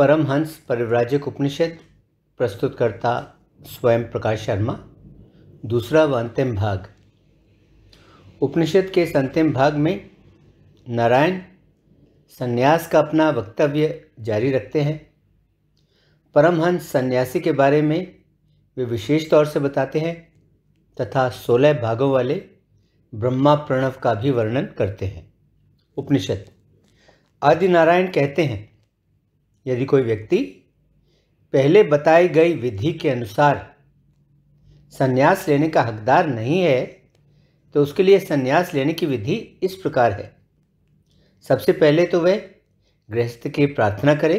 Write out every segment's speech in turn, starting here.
परमहंस परिव्राजक उपनिषद प्रस्तुतकर्ता स्वयं प्रकाश शर्मा दूसरा व अंतिम भाग उपनिषद के इस अंतिम भाग में नारायण सन्यास का अपना वक्तव्य जारी रखते हैं परमहंस सन्यासी के बारे में वे विशेष तौर से बताते हैं तथा सोलह भागों वाले ब्रह्मा प्रणव का भी वर्णन करते हैं उपनिषद आदि नारायण कहते हैं यदि कोई व्यक्ति पहले बताई गई विधि के अनुसार संन्यास लेने का हकदार नहीं है तो उसके लिए संन्यास लेने की विधि इस प्रकार है सबसे पहले तो वह गृहस्थ की प्रार्थना करे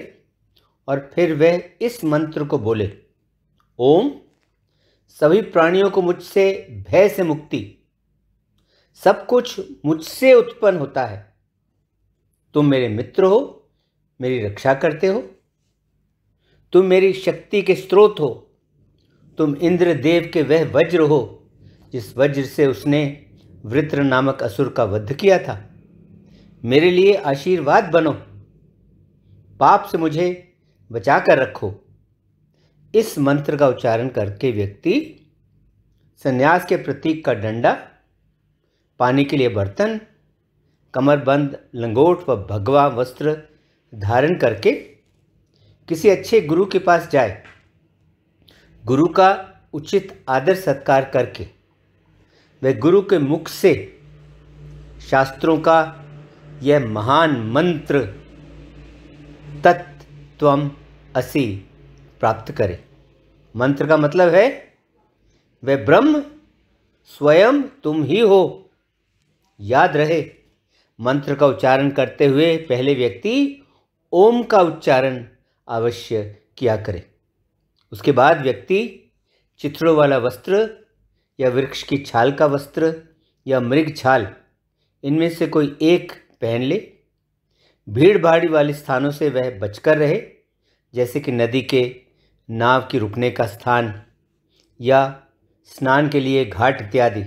और फिर वह इस मंत्र को बोले ओम सभी प्राणियों को मुझसे भय से मुक्ति सब कुछ मुझसे उत्पन्न होता है तुम मेरे मित्र हो मेरी रक्षा करते हो तुम मेरी शक्ति के स्रोत हो तुम इंद्रदेव के वह वज्र हो जिस वज्र से उसने वृत्र नामक असुर का वध किया था मेरे लिए आशीर्वाद बनो पाप से मुझे बचा कर रखो इस मंत्र का उच्चारण करके व्यक्ति संन्यास के प्रतीक का डंडा पानी के लिए बर्तन कमरबंद लंगोट व भगवा वस्त्र धारण करके किसी अच्छे गुरु के पास जाए गुरु का उचित आदर सत्कार करके वह गुरु के मुख से शास्त्रों का यह महान मंत्र तत्व असी प्राप्त करे मंत्र का मतलब है वह ब्रह्म स्वयं तुम ही हो याद रहे मंत्र का उच्चारण करते हुए पहले व्यक्ति ओम का उच्चारण अवश्य किया करें उसके बाद व्यक्ति चित्रों वाला वस्त्र या वृक्ष की छाल का वस्त्र या मृग छाल इनमें से कोई एक पहन ले भीड़ भाड़ी वाले स्थानों से वह बचकर रहे जैसे कि नदी के नाव की रुकने का स्थान या स्नान के लिए घाट इत्यादि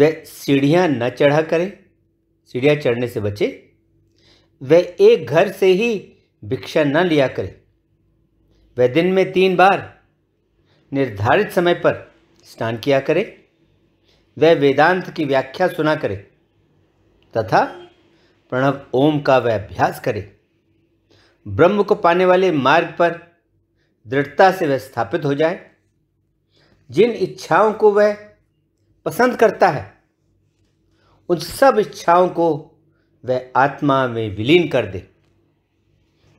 वह सीढ़ियाँ न चढ़ा करें सीढ़ियाँ चढ़ने से बचे वह एक घर से ही भिक्षा न लिया करे वह दिन में तीन बार निर्धारित समय पर स्नान किया करे वह वेदांत की व्याख्या सुना करे तथा प्रणव ओम का वह अभ्यास करे ब्रह्म को पाने वाले मार्ग पर दृढ़ता से वह स्थापित हो जाए जिन इच्छाओं को वह पसंद करता है उन सब इच्छाओं को वह आत्मा में विलीन कर दे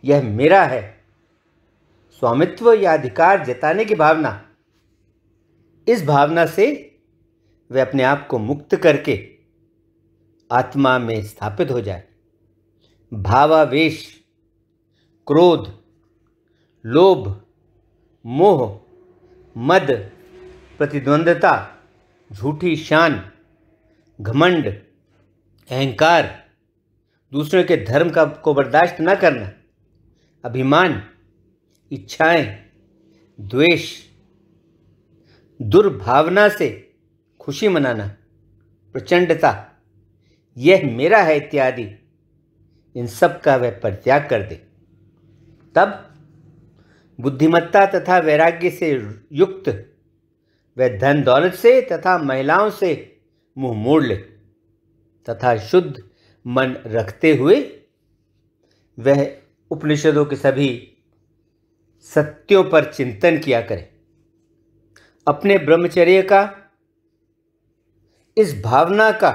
यह मेरा है स्वामित्व या अधिकार जताने की भावना इस भावना से वह अपने आप को मुक्त करके आत्मा में स्थापित हो जाए भावावेश क्रोध लोभ मोह मद प्रतिद्वंदता झूठी शान घमंड अहंकार दूसरों के धर्म का को बर्दाश्त न करना अभिमान इच्छाएं द्वेष दुर्भावना से खुशी मनाना प्रचंडता यह मेरा है इत्यादि इन सब का वह परित्याग कर दे तब बुद्धिमत्ता तथा वैराग्य से युक्त वह धन दौलत से तथा महिलाओं से मुंह मोड़ ले तथा शुद्ध मन रखते हुए वह उपनिषदों के सभी सत्यों पर चिंतन किया करें अपने ब्रह्मचर्य का इस भावना का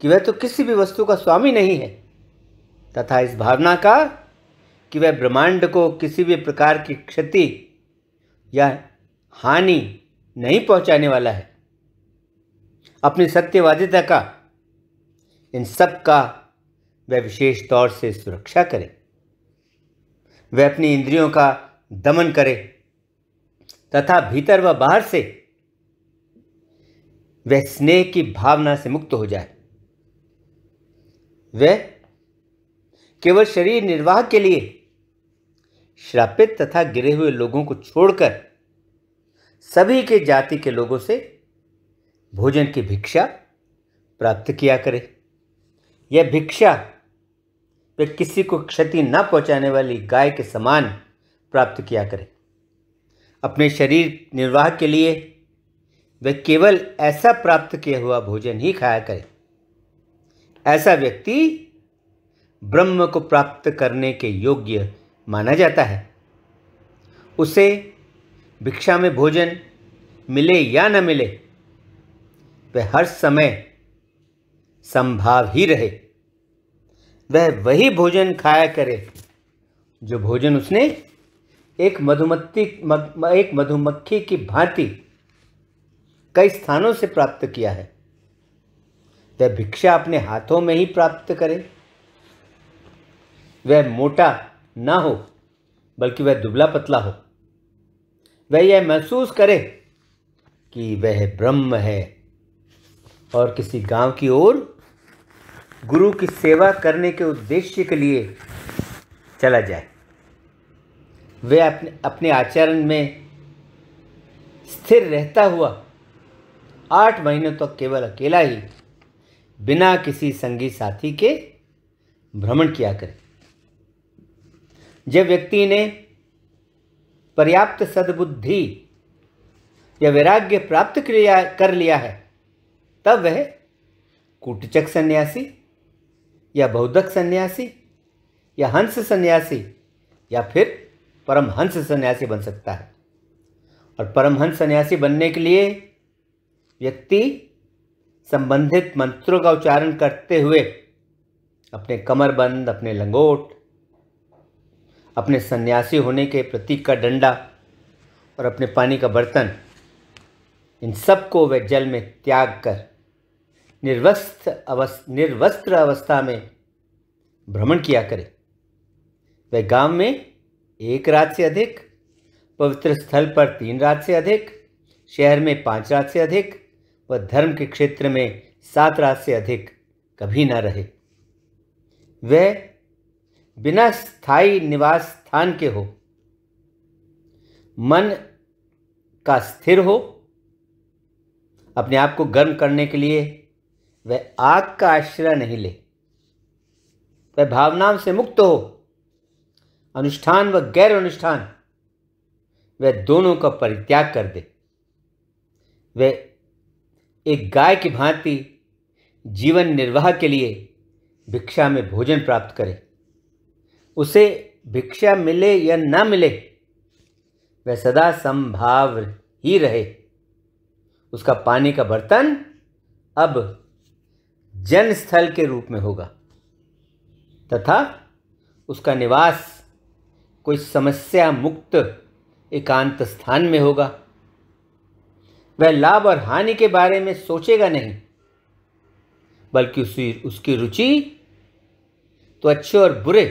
कि वह तो किसी भी वस्तु का स्वामी नहीं है तथा इस भावना का कि वह ब्रह्मांड को किसी भी प्रकार की क्षति या हानि नहीं पहुंचाने वाला है अपनी सत्यवादिता का इन सब का वह विशेष तौर से सुरक्षा करे वह अपनी इंद्रियों का दमन करे तथा भीतर व बाहर से वह स्नेह की भावना से मुक्त हो जाए वह केवल शरीर निर्वाह के लिए श्रापित तथा गिरे हुए लोगों को छोड़कर सभी के जाति के लोगों से भोजन की भिक्षा प्राप्त किया करे यह भिक्षा वे किसी को क्षति न पहुंचाने वाली गाय के समान प्राप्त किया करें अपने शरीर निर्वाह के लिए वे केवल ऐसा प्राप्त किया हुआ भोजन ही खाया करें ऐसा व्यक्ति ब्रह्म को प्राप्त करने के योग्य माना जाता है उसे भिक्षा में भोजन मिले या न मिले वह हर समय संभाव ही रहे वह वही भोजन खाया करे जो भोजन उसने एक मधुमक्खी एक मधुमक्खी की भांति कई स्थानों से प्राप्त किया है वह भिक्षा अपने हाथों में ही प्राप्त करे वह मोटा ना हो बल्कि वह दुबला पतला हो वह यह महसूस करे कि वह ब्रह्म है और किसी गांव की ओर गुरु की सेवा करने के उद्देश्य के लिए चला जाए वे अपने अपने आचरण में स्थिर रहता हुआ आठ महीनों तक तो केवल अकेला ही बिना किसी संगी साथी के भ्रमण किया करे जब व्यक्ति ने पर्याप्त सद्बुद्धि या वैराग्य प्राप्त कर लिया है तब वह कुटचक सन्यासी या बौद्धक सन्यासी या हंस सन्यासी या फिर परमहंस सन्यासी बन सकता है और परमहंस सन्यासी बनने के लिए व्यक्ति संबंधित मंत्रों का उच्चारण करते हुए अपने कमरबंद अपने लंगोट अपने सन्यासी होने के प्रतीक का डंडा और अपने पानी का बर्तन इन सब को वह जल में त्याग कर निर्वस्त्र अवस्थ निर्वस्त्र अवस्था में भ्रमण किया करे वह गांव में एक रात से अधिक पवित्र स्थल पर तीन रात से अधिक शहर में पांच रात से अधिक व धर्म के क्षेत्र में सात रात से अधिक कभी न रहे वह बिना स्थायी निवास स्थान के हो मन का स्थिर हो अपने आप को गर्म करने के लिए वह आग का आश्रय नहीं ले वह भावनाओं से मुक्त हो अनुष्ठान व गैर अनुष्ठान वह दोनों का परित्याग कर दे वह एक गाय की भांति जीवन निर्वाह के लिए भिक्षा में भोजन प्राप्त करे उसे भिक्षा मिले या ना मिले वह सदा संभाव ही रहे उसका पानी का बर्तन अब जन स्थल के रूप में होगा तथा उसका निवास कोई समस्या मुक्त एकांत स्थान में होगा वह लाभ और हानि के बारे में सोचेगा नहीं बल्कि उसी उसकी रुचि तो अच्छे और बुरे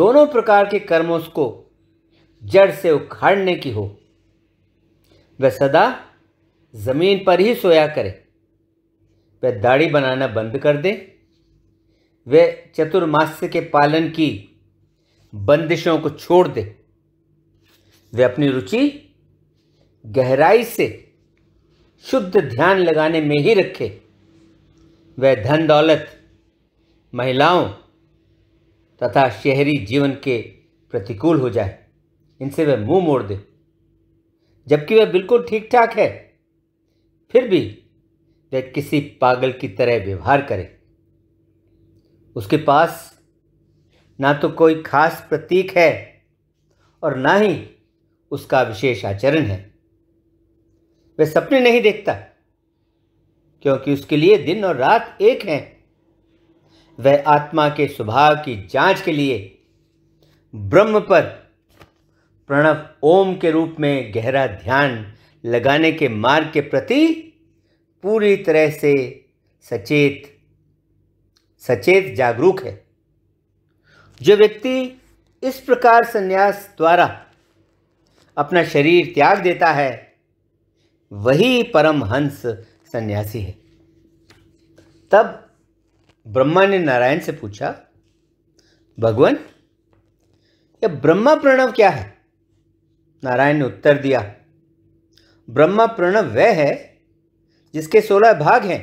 दोनों प्रकार के कर्मों को जड़ से उखाड़ने की हो वह सदा जमीन पर ही सोया करे वह दाढ़ी बनाना बंद कर दे वह चतुर्मास्य के पालन की बंदिशों को छोड़ दे वे अपनी रुचि गहराई से शुद्ध ध्यान लगाने में ही रखे वह धन दौलत महिलाओं तथा शहरी जीवन के प्रतिकूल हो जाए इनसे वह मुंह मोड़ दे जबकि वह बिल्कुल ठीक ठाक है फिर भी वह किसी पागल की तरह व्यवहार करे उसके पास ना तो कोई खास प्रतीक है और ना ही उसका विशेष आचरण है वह सपने नहीं देखता क्योंकि उसके लिए दिन और रात एक हैं वह आत्मा के स्वभाव की जांच के लिए ब्रह्म पर प्रणव ओम के रूप में गहरा ध्यान लगाने के मार्ग के प्रति पूरी तरह से सचेत सचेत जागरूक है जो व्यक्ति इस प्रकार संन्यास द्वारा अपना शरीर त्याग देता है वही परमहंस सन्यासी है तब ब्रह्मा ने नारायण से पूछा भगवान यह ब्रह्मा प्रणव क्या है नारायण ने उत्तर दिया ब्रह्मा प्रणव वह है जिसके सोलह भाग हैं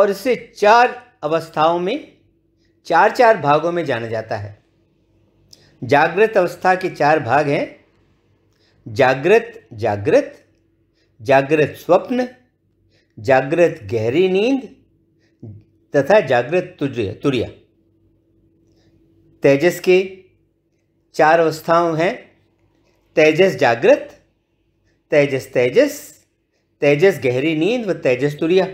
और इसे चार अवस्थाओं में चार चार भागों में जाना जाता है जागृत अवस्था के चार भाग हैं जागृत जागृत जागृत स्वप्न जागृत गहरी नींद तथा जागृत तुरिया तेजस के चार अवस्थाओं हैं तेजस जागृत तेजस तेजस तेजस गहरी नींद व तेजस तुरिया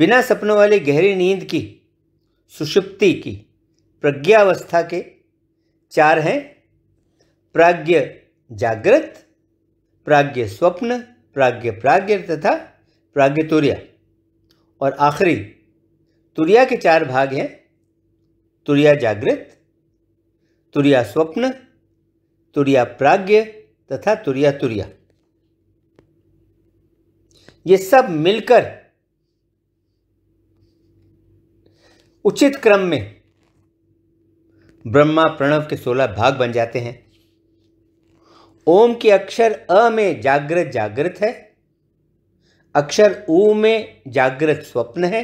बिना सपनों वाली गहरी नींद की सुषुप्ति की प्रज्ञावस्था के चार हैं प्राज्ञ जागृत प्राज्ञ स्वप्न प्राज्ञ प्राज्ञ तथा प्राज्ञ तुरिया और आखिरी तुरिया के चार भाग हैं तुरिया जागृत तुरिया स्वप्न तुरिया प्राज्ञ तथा तुरिया तुरिया ये सब मिलकर उचित क्रम में ब्रह्मा प्रणव के सोलह भाग बन जाते हैं ओम के अक्षर अ में जागृत जागृत है अक्षर ऊ में जागृत स्वप्न है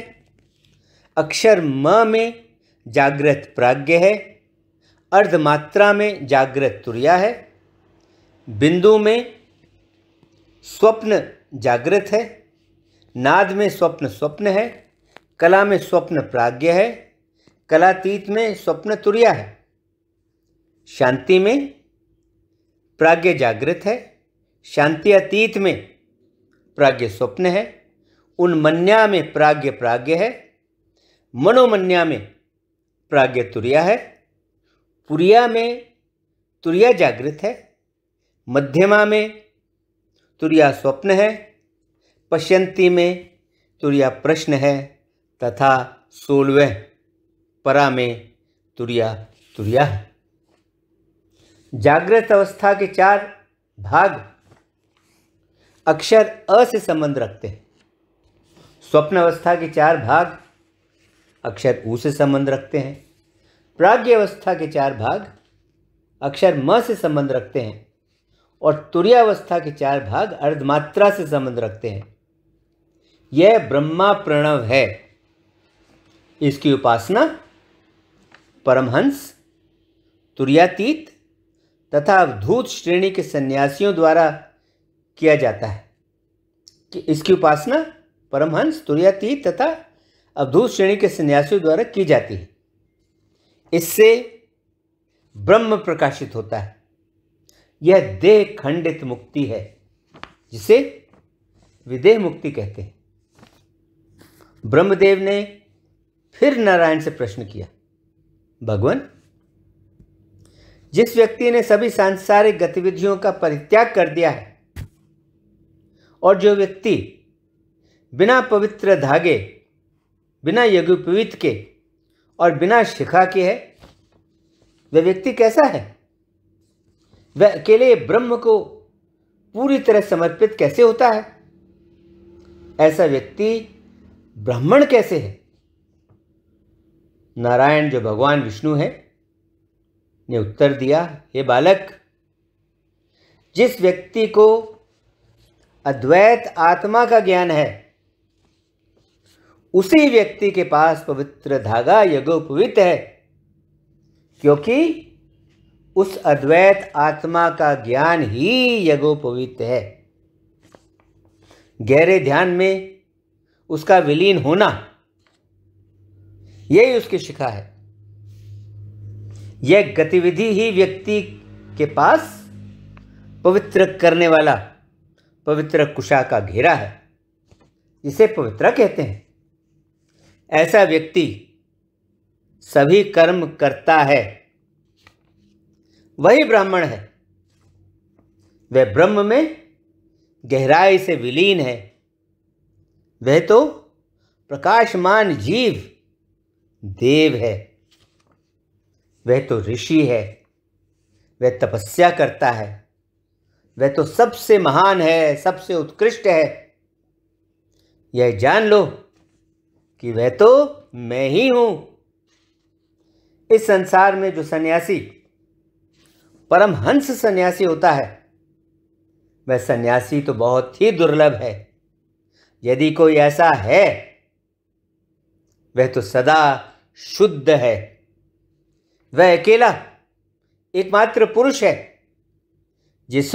अक्षर म में जागृत प्राग्ञ है अर्धमात्रा में जागृत तुरिया है बिंदु में स्वप्न जागृत है नाद में स्वप्न स्वप्न है कला में स्वप्न प्राज्ञ है कलातीत में स्वप्न तुरिया है शांति में प्राज्ञ जागृत है शांति अतीत में प्राज्ञ स्वप्न है उन्मन्या में प्राज्ञ प्राज्ञ है मनोमन्या में प्राज्ञ तुरिया है पुरिया में तुरिया जागृत है मध्यमा में तुरिया स्वप्न है पश्यंती में तुरिया प्रश्न है तथा सोलवे परा में तुरिया तुरिया है जागृत अवस्था के चार भाग अक्षर अ से संबंध रखते हैं स्वप्न अवस्था के चार भाग अक्षर ऊ से संबंध रखते हैं प्राग्ञ अवस्था के चार भाग अक्षर म से संबंध रखते हैं और तुरैयावस्था के चार भाग अर्धमात्रा से संबंध रखते हैं यह ब्रह्मा प्रणव है इसकी उपासना परमहंस तुरैयातीत तथा अवधूत श्रेणी के सन्यासियों द्वारा किया जाता है कि इसकी उपासना परमहंस तुरैयातीत तथा अवधूत श्रेणी के सन्यासियों द्वारा की जाती है इससे ब्रह्म प्रकाशित होता है यह देह खंडित मुक्ति है जिसे विदेह मुक्ति कहते हैं ब्रह्मदेव ने फिर नारायण से प्रश्न किया भगवान जिस व्यक्ति ने सभी सांसारिक गतिविधियों का परित्याग कर दिया है और जो व्यक्ति बिना पवित्र धागे बिना यज्ञोपवीत के और बिना शिखा के है वह व्यक्ति कैसा है वह अकेले ब्रह्म को पूरी तरह समर्पित कैसे होता है ऐसा व्यक्ति ब्राह्मण कैसे है नारायण जो भगवान विष्णु है ने उत्तर दिया हे बालक जिस व्यक्ति को अद्वैत आत्मा का ज्ञान है उसी व्यक्ति के पास पवित्र धागा यज्ञोपवित है क्योंकि उस अद्वैत आत्मा का ज्ञान ही यज्ञोपवीत है गहरे ध्यान में उसका विलीन होना यही उसकी शिखा है यह गतिविधि ही व्यक्ति के पास पवित्र करने वाला पवित्र कुशा का घेरा है इसे पवित्र कहते हैं ऐसा व्यक्ति सभी कर्म करता है वही ब्राह्मण है वह ब्रह्म में गहराई से विलीन है वह तो प्रकाशमान जीव देव है वह तो ऋषि है वह तपस्या करता है वह तो सबसे महान है सबसे उत्कृष्ट है यह जान लो कि वह तो मैं ही हूं इस संसार में जो सन्यासी परमहंस सन्यासी होता है वह सन्यासी तो बहुत ही दुर्लभ है यदि कोई ऐसा है वह तो सदा शुद्ध है वह अकेला एकमात्र पुरुष है जिस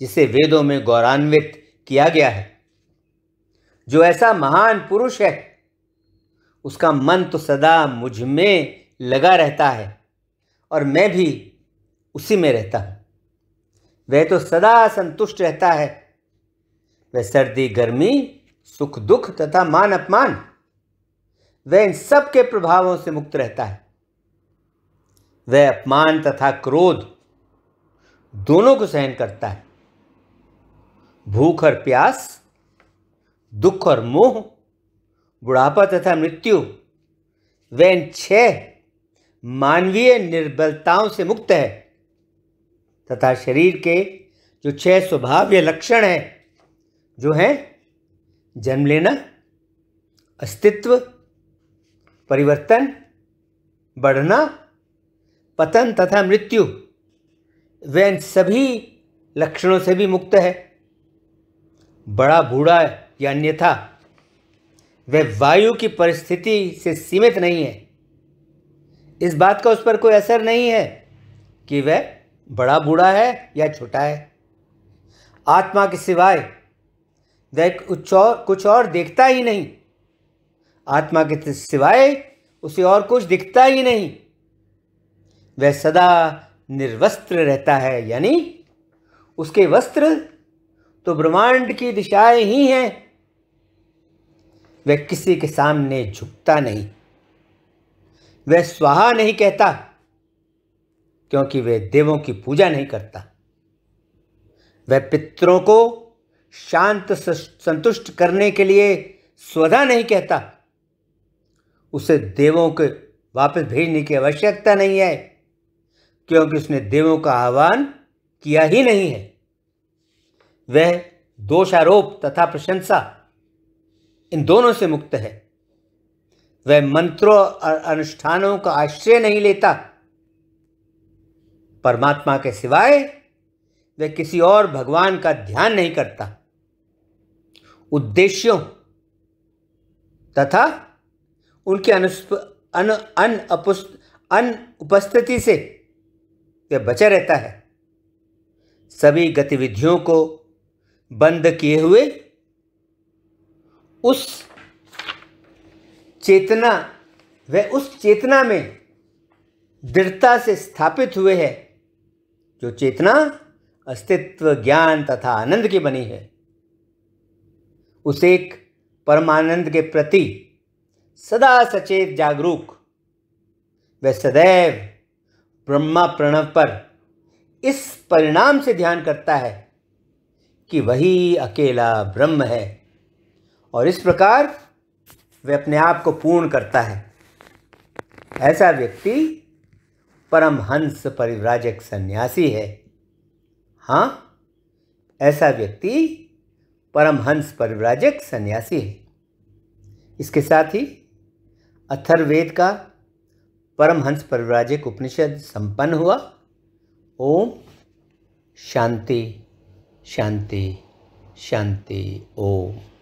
जिसे वेदों में गौरवान्वित किया गया है जो ऐसा महान पुरुष है उसका मन तो सदा मुझ में लगा रहता है और मैं भी उसी में रहता हूँ वह तो सदा संतुष्ट रहता है वह सर्दी गर्मी सुख दुख तथा मान अपमान वह इन सब के प्रभावों से मुक्त रहता है वह अपमान तथा क्रोध दोनों को सहन करता है भूख और प्यास दुख और मोह बुढ़ापा तथा मृत्यु वह इन छह मानवीय निर्बलताओं से मुक्त है तथा शरीर के जो छह स्वभाव या लक्षण हैं जो हैं जन्म लेना अस्तित्व परिवर्तन बढ़ना पतन तथा मृत्यु वह इन सभी लक्षणों से भी मुक्त है बड़ा बूढ़ा या अन्यथा वह वायु की परिस्थिति से सीमित नहीं है इस बात का उस पर कोई असर नहीं है कि वह बड़ा बूढ़ा है या छोटा है आत्मा के सिवाय वह कुछ और कुछ और देखता ही नहीं आत्मा के सिवाय उसे और कुछ दिखता ही नहीं वह सदा निर्वस्त्र रहता है यानी उसके वस्त्र तो ब्रह्मांड की दिशाएं ही हैं वह किसी के सामने झुकता नहीं वह स्वाहा नहीं कहता क्योंकि वह देवों की पूजा नहीं करता वह पितरों को शांत संतुष्ट करने के लिए स्वधा नहीं कहता उसे देवों के वापस भेजने की आवश्यकता नहीं है क्योंकि उसने देवों का आह्वान किया ही नहीं है वह दोषारोप तथा प्रशंसा इन दोनों से मुक्त है वह मंत्रों और अनुष्ठानों का आश्रय नहीं लेता परमात्मा के सिवाय वह किसी और भगवान का ध्यान नहीं करता उद्देश्यों तथा उनके अन अन अनुपस्थिति से वह बचे रहता है सभी गतिविधियों को बंद किए हुए उस चेतना वह उस चेतना में दृढ़ता से स्थापित हुए है जो चेतना अस्तित्व ज्ञान तथा आनंद की बनी है उसे एक परमानंद के प्रति सदा सचेत जागरूक वह सदैव ब्रह्मा प्रणव पर इस परिणाम से ध्यान करता है कि वही अकेला ब्रह्म है और इस प्रकार वे अपने आप को पूर्ण करता है ऐसा व्यक्ति परमहंस परिव्राजक सन्यासी है हाँ ऐसा व्यक्ति परमहंस परिव्राजक सन्यासी है इसके साथ ही अथर्वेद का परमहंस परिव्राजक उपनिषद संपन्न हुआ ओम शांति शांति शांति ओम